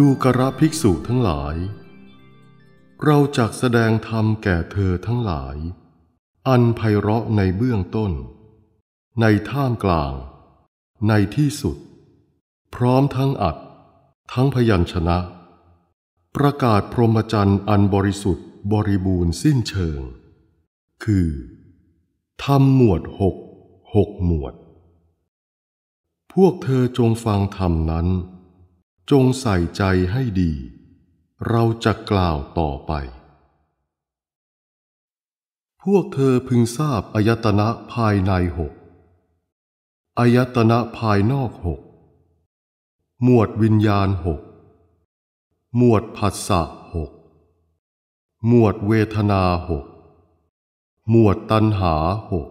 ดูกระภิกษุทั้งหลาย เราจักแสดงธรรมแก่เธอทั้งหลาย อันไพเราะในเบื้องต้น ในท่ามกลาง ในที่สุด พร้อมทั้งอัด ทั้งพยัญชนะ ประกาศพรหมจรรย์อันบริสุทธิ์บริบูรณ์สิ้นเชิง คือ ธรรมหมวดหก หกหมวด พวกเธอจงฟังธรรมนั้นจงใส่ใจให้ดี เราจะกล่าวต่อไป พวกเธอพึงทราบอายตนะภายในหกอายตนะภายนอกหก หมวดวิญญาณหก หมวดผัสสะหก หมวดเวทนาหก หมวดตัณหาหก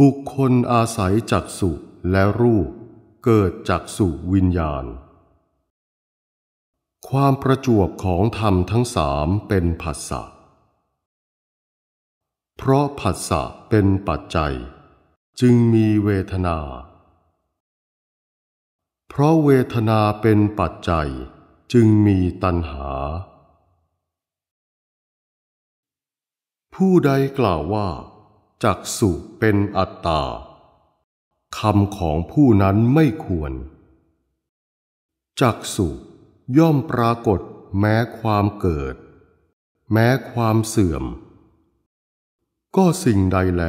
บุคคลอาศัยจักสุและรูปเกิดจักสุวิญญาณ ความประจวบของธรรมทั้งสามเป็นผัสสะเพราะผัสสะเป็นปัจจัยจึงมีเวทนา เพราะเวทนาเป็นปัจจัยจึงมีตัณหา ผู้ใดกล่าวว่าจักสุเป็นอัตตาคำของผู้นั้นไม่ควรจักสุย่อมปรากฏ แม้ความเกิด แม้ความเสื่อม ก็สิ่งใดแล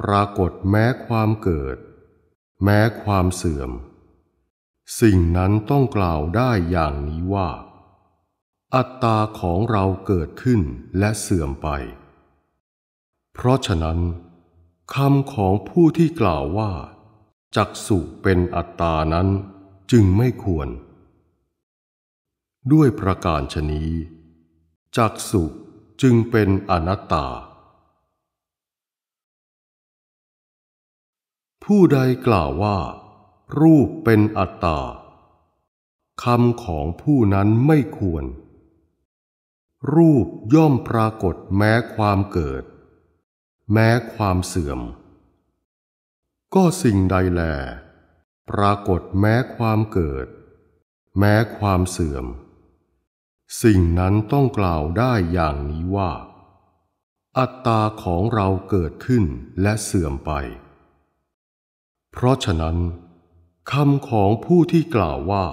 ปรากฏแม้ความเกิด แม้ความเสื่อม สิ่งนั้นต้องกล่าวได้อย่างนี้ว่า อัตตาของเราเกิดขึ้นและเสื่อมไปเพราะฉะนั้น คำของผู้ที่กล่าวว่า จักสุเป็นอัตตานั้นจึงไม่ควร ด้วยประการชนีจักสุจึงเป็นอนัตตา ผู้ใดกล่าวว่า รูปเป็นอัตตาคำของผู้นั้นไม่ควร รูปย่อมปรากฏแม้ความเกิดแม้ความเสื่อม ก็สิ่งใด แล ปรากฏแม้ความเกิด แม้ความเสื่อม สิ่งนั้นต้องกล่าวได้อย่างนี้ว่า อัตตาของเราเกิดขึ้นและเสื่อมไป เพราะฉะนั้นคำของผู้ที่กล่าวว่า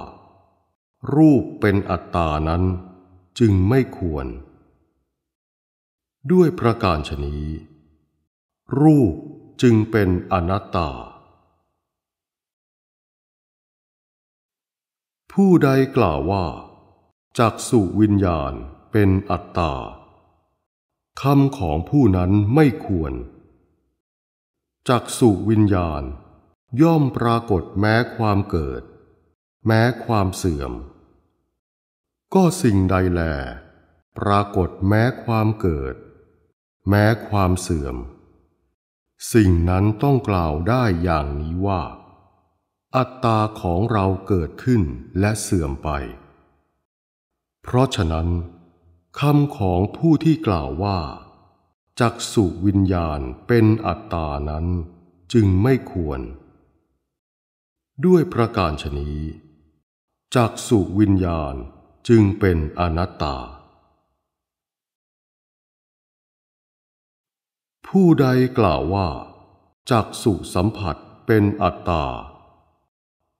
รูปเป็นอัตตานั้นจึงไม่ควร ด้วยประการชนี้รูป จึงเป็นอนัตตา ผู้ใดกล่าวว่า จักสุวิญญาณเป็นอัตตาคำของผู้นั้นไม่ควร จักสุวิญญาณ ย่อมปรากฏแม้ความเกิด แม้ความเสื่อม ก็สิ่งใดแล ปรากฏแม้ความเกิด แม้ความเสื่อมสิ่งนั้นต้องกล่าวได้อย่างนี้ว่า อัตตาของเราเกิดขึ้นและเสื่อมไป เพราะฉะนั้นคำของผู้ที่กล่าวว่า จักสุวิญญาณเป็นอัตตานั้นจึงไม่ควร ด้วยประการชนี้ จักสุวิญญาณจึงเป็นอนัตตาผู้ใดกล่าวว่าจักสุสัมผัสเป็นอัตตา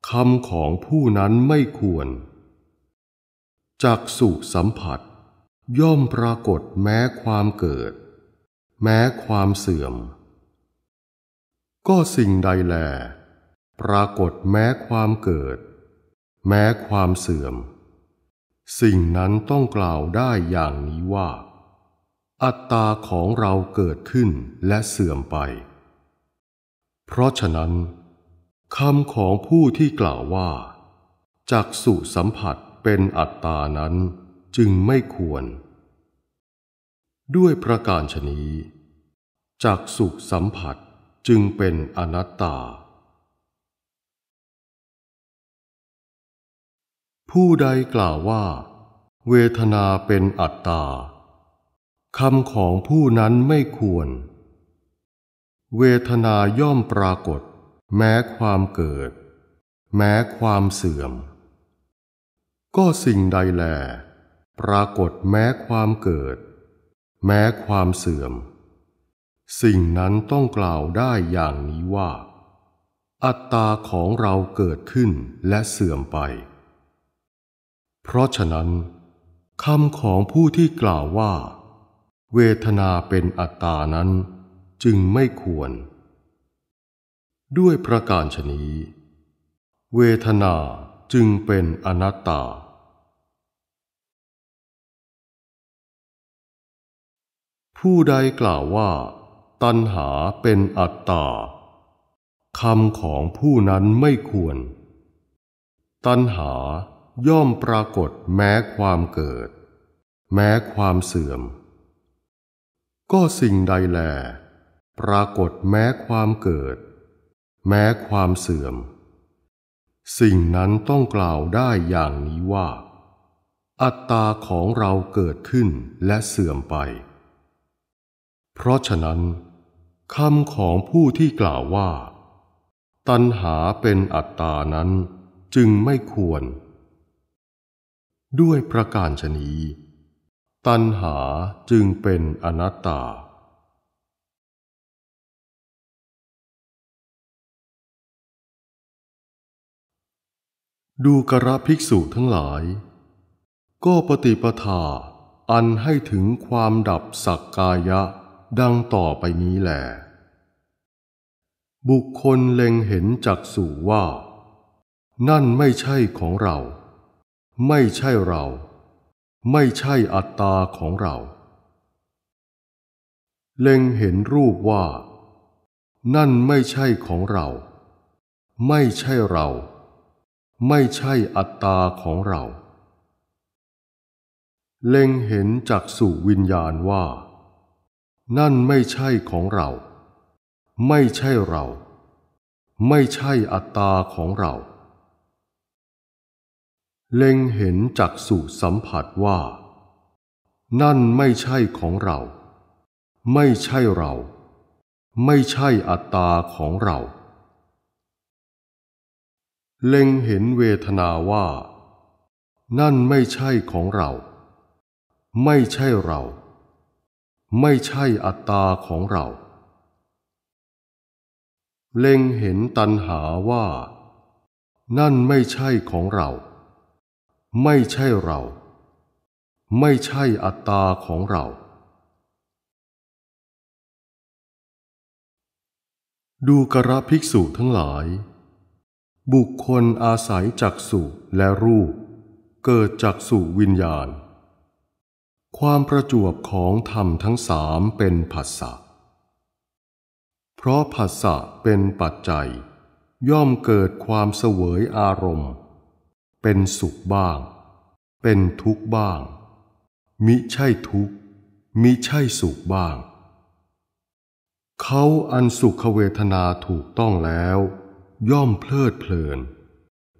คำของผู้นั้นไม่ควรจักสุสัมผัส ย่อมปรากฏแม้ความเกิด แม้ความเสื่อม ก็สิ่งใดแล ปรากฏแม้ความเกิด แม้ความเสื่อม สิ่งนั้นต้องกล่าวได้อย่างนี้ว่าอัตตาของเราเกิดขึ้นและเสื่อมไป เพราะฉะนั้นคำของผู้ที่กล่าวว่า จักสุสัมผัสเป็นอัตตานั้นจึงไม่ควร ด้วยประการชนีจักสุสัมผัสจึงเป็นอนัตตา ผู้ใดกล่าวว่า เวทนาเป็นอัตตาคำของผู้นั้นไม่ควร เวทนาย่อมปรากฏ แม้ความเกิด แม้ความเสื่อม ก็สิ่งใดแล ปรากฏแม้ความเกิด แม้ความเสื่อม สิ่งนั้นต้องกล่าวได้อย่างนี้ว่า อัตตาของเราเกิดขึ้นและเสื่อมไป เพราะฉะนั้นคำของผู้ที่กล่าวว่าเวทนาเป็นอัตตานั้นจึงไม่ควร ด้วยประการชนีเวทนาจึงเป็นอนัตตา ผู้ใดกล่าวว่า ตัณหาเป็นอัตตาคำของผู้นั้นไม่ควร ตัณหาย่อมปรากฏแม้ความเกิด แม้ความเสื่อมก็สิ่งใดแล ปรากฏแม้ความเกิด แม้ความเสื่อม สิ่งนั้นต้องกล่าวได้อย่างนี้ว่า อัตตาของเราเกิดขึ้นและเสื่อมไป เพราะฉะนั้นคำของผู้ที่กล่าวว่า ตัณหาเป็นอัตตานั้นจึงไม่ควร ด้วยประการชนีตัณหาจึงเป็นอนัตตา ดูกระภิกษุทั้งหลาย ก็ปฏิปทา อันให้ถึงความดับสักกายะดังต่อไปนี้แหล บุคคลเล็งเห็นจักสู่ว่า นั่นไม่ใช่ของเรา ไม่ใช่เราไม่ใช่อัตตาของเรา เล็งเห็นรูปว่า นั่นไม่ใช่ของเรา ไม่ใช่เรา ไม่ใช่อัตตาของเรา เล็งเห็นจากสู่วิญญาณว่า นั่นไม่ใช่ของเรา ไม่ใช่เรา ไม่ใช่อัตตาของเราเล็งเห็นจักสู่สัมผัสว่า นั่นไม่ใช่ของเรา ไม่ใช่เรา ไม่ใช่อัตตาของเรา เล็งเห็นเวทนาว่า นั่นไม่ใช่ของเรา ไม่ใช่เรา ไม่ใช่อัตตาของเรา เล็งเห็นตัณหาว่า นั่นไม่ใช่ของเราไม่ใช่เรา ไม่ใช่อัตตาของเรา ดูกระภิกษุทั้งหลาย บุคคลอาศัยจักสุและรูป เกิดจักสุวิญญาณ ความประจวบของธรรมทั้งสามเป็นผัสสะ เพราะผัสสะเป็นปัจจัยย่อมเกิดความเสวยอารมณ์เป็นสุขบ้าง เป็นทุกข์บ้าง มิใช่ทุกข์มิใช่สุขบ้าง เขาอันสุขเวทนาถูกต้องแล้ว ย่อมเพลิดเพลิน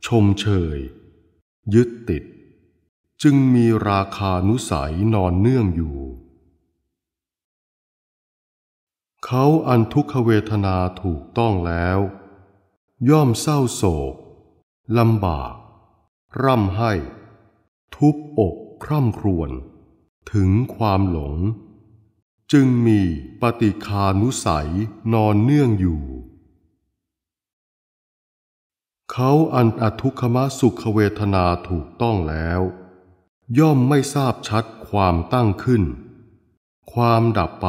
ชมเชยยึดติด จึงมีราคานุสัยนอนเนื่องอยู่ เขาอันทุกขเวทนาถูกต้องแล้ว ย่อมเศร้าโศกลำบากร่ำให้ ทุบอกคร่ำครวญถึงความหลง จึงมีปฏิคานุสัย นอนเนื่องอยู่ เขาอันอทุกขมสุขเวทนาถูกต้องแล้ว ย่อมไม่ทราบชัดความตั้งขึ้น ความดับไป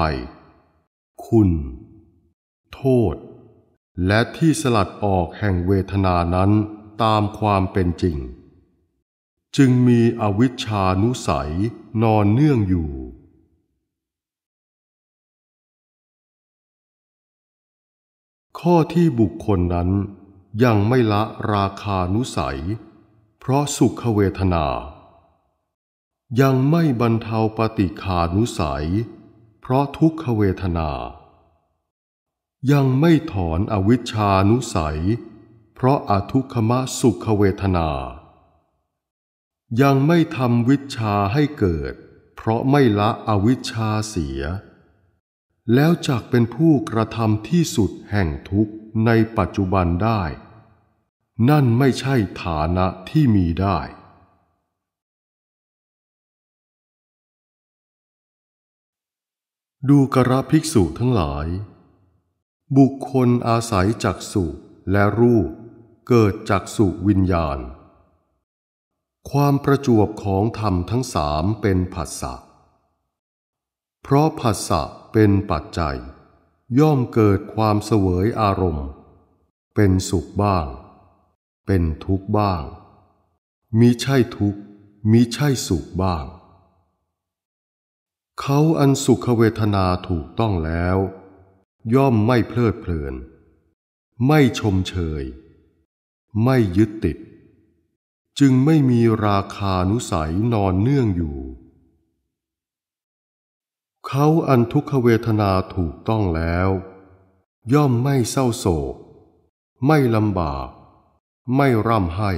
คุณ โทษ และที่สลัดออกแห่งเวทนานั้นตามความเป็นจริงจึงมีอวิชชานุสัยนอนเนื่องอยู่ ข้อที่บุคคลนั้นยังไม่ละราคานุสัย เพราะสุขเวทนา ยังไม่บรรเทาปฏิคานุสัย เพราะทุกขเวทนา ยังไม่ถอนอวิชชานุสัย เพราะอทุกขมสุขเวทนายังไม่ทำวิชาให้เกิด เพราะไม่ละอวิชาเสีย แล้วจักเป็นผู้กระทำที่สุดแห่งทุกข์ในปัจจุบันได้ นั่นไม่ใช่ฐานะที่มีได้ ดูกระภิกษุทั้งหลาย บุคคลอาศัยจักสุและรูปเกิดจากสุวิญญาณความประจวบของธรรมทั้งสามเป็นผัสสะ เพราะผัสสะเป็นปัจจัย ย่อมเกิดความเสวยอารมณ์ เป็นสุขบ้าง เป็นทุกข์บ้างมีใช่ทุกข์มีใช่สุขบ้าง เขาอันสุขเวทนาถูกต้องแล้ว ย่อมไม่เพลิดเพลิน ไม่ชมเชยไม่ยึดติดจึงไม่มีราคานุสัยนอนเนื่องอยู่ เขาอันทุกขเวทนาถูกต้องแล้ว ย่อมไม่เศร้าโศกไม่ลำบาก ไม่ร่ำไห้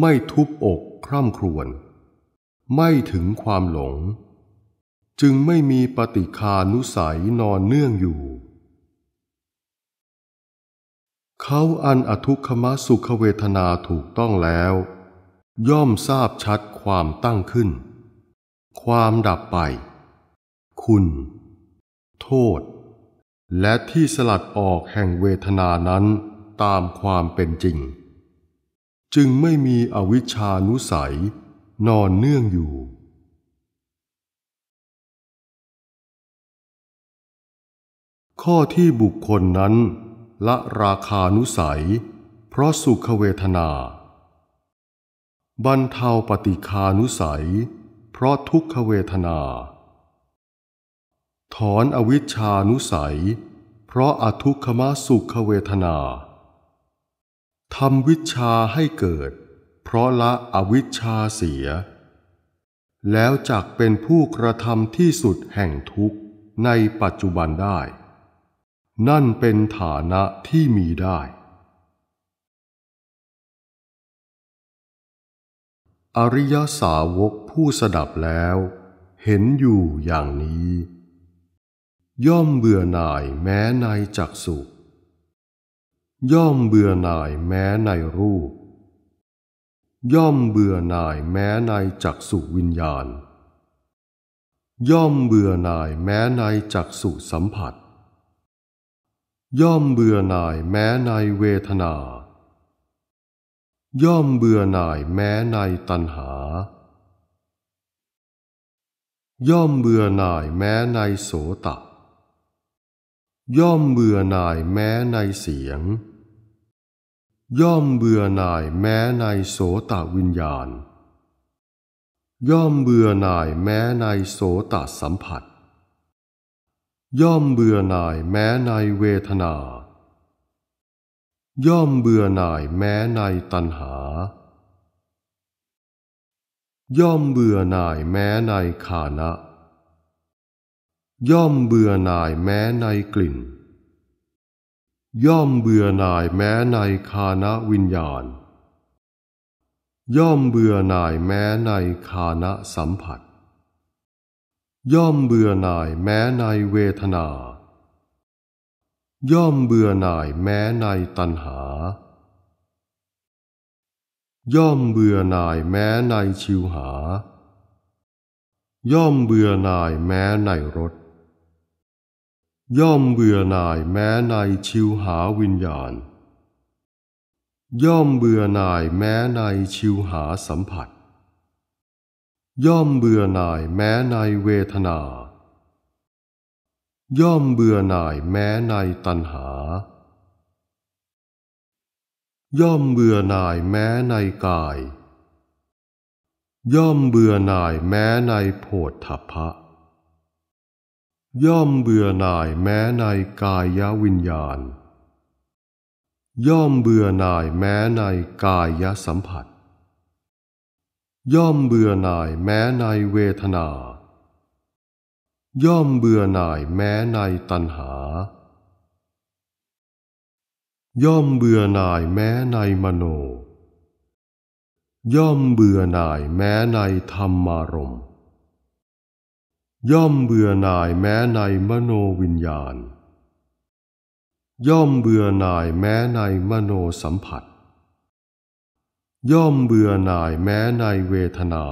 ไม่ทุบอกคร่ำครวญไม่ถึงความหลง จึงไม่มีปฏิคานุสัยนอนเนื่องอยู่เขาอันอทุกขมสุขเวทนาถูกต้องแล้ว ย่อมทราบชัดความตั้งขึ้น ความดับไป คุณ โทษ และที่สลัดออกแห่งเวทนานั้นตามความเป็นจริง จึงไม่มีอวิชชานุสัยนอนเนื่องอยู่ ข้อที่บุคคลนั้นละราคานุสัย เพราะสุขเวทนา บรรเทาปฏิคานุสัย เพราะทุกขเวทนา ถอนอวิชชานุสัย เพราะอทุกขมสุขเวทนาทำวิชาให้เกิด เพราะละอวิชชาเสีย แล้วจักเป็นผู้กระทำที่สุดแห่งทุกข์ในปัจจุบันได้นั่นเป็นฐานะที่มีได้ อริยสาวกผู้สดับแล้วเห็นอยู่อย่างนี้ ย่อมเบื่อหน่ายแม้ในจักสุย่อมเบื่อหน่ายแม้ในรูป ย่อมเบื่อหน่ายแม้ในจักสุวิญญาณ ย่อมเบื่อหน่ายแม้ในจักสุสัมผัสย่อมเบื่อหน่ายแม้ในเวทนา ย่อมเบื่อหน่ายแม้ในตัณหา ย่อมเบื่อหน่ายแม้ในโสต ย่อมเบื่อหน่ายแม้ในเสียง ย่อมเบื่อหน่ายแม้ในโสตวิญญาณ ย่อมเบื่อหน่ายแม้ในโสตสัมผัสย่อมเบื่อหน่ายแม้ในเวทนา ย่อมเบื่อหน่ายแม้ในตัณหา ย่อมเบื่อหน่ายแม้ในขานะ ย่อมเบื่อหน่ายแม้ในกลิ่น ย่อมเบื่อหน่ายแม้ในคานะวิญญาณ ย่อมเบื่อหน่ายแม้ในคานะสัมผัสย่อมเบื่อหน่ายแม้ในเวทนา ย่อมเบื่อหน่ายแม้ในตัณหา ย่อมเบื่อหน่ายแม้ในชิวหา ย่อมเบื่อหน่ายแม้ในรสย่อมเบื่อหน่ายแม้ในชิวหาวิญญาณ ย่อมเบื่อหน่ายแม้ในชิวหาสัมผัสย่อมเบื่อหน่ายแม้ในเวทนา ย่อมเบื่อหน่ายแม้ในตัณหา ย่อมเบื่อหน่ายแม้ในกาย ย่อมเบื่อหน่ายแม้ในโพธฐัพพะย่อมเบื่อหน่ายแม้ในกายยวิญญาณ ย่อมเบื่อหน่ายแม้ในกายสัมผัสย่อมเบื่อหน่ายแม้ในเวทนา ย่อมเบื่อหน่ายแม้ในตัณหา ย่อมเบื่อหน่ายแม้ในมโน ย่อมเบื่อหน่ายแม้ในธรรมารมย่อมเบื่อหน่ายแม้ในมโนวิญญาณ ย่อมเบื่อหน่ายแม้ในมโนสัมผัสย่อมเบื่อหน่ายแม้ในเวทนา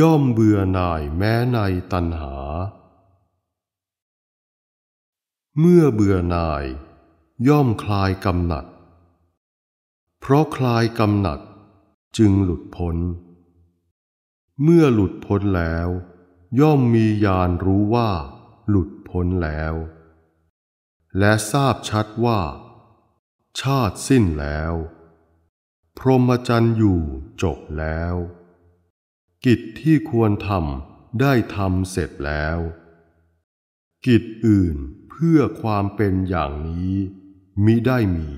ย่อมเบื่อหน่ายแม้ในตัณหา เมื่อเบื่อหน่าย ย่อมคลายกำหนัด เพราะคลายกำหนัดจึงหลุดพ้น เมื่อหลุดพ้นแล้ว ย่อมมีญาณรู้ว่าหลุดพ้นแล้ว และทราบชัดว่า ชาติสิ้นแล้วพรหมจรรย์อยู่จบแล้ว กิจที่ควรทำได้ทำเสร็จแล้ว กิจอื่นเพื่อความเป็นอย่างนี้มิได้มี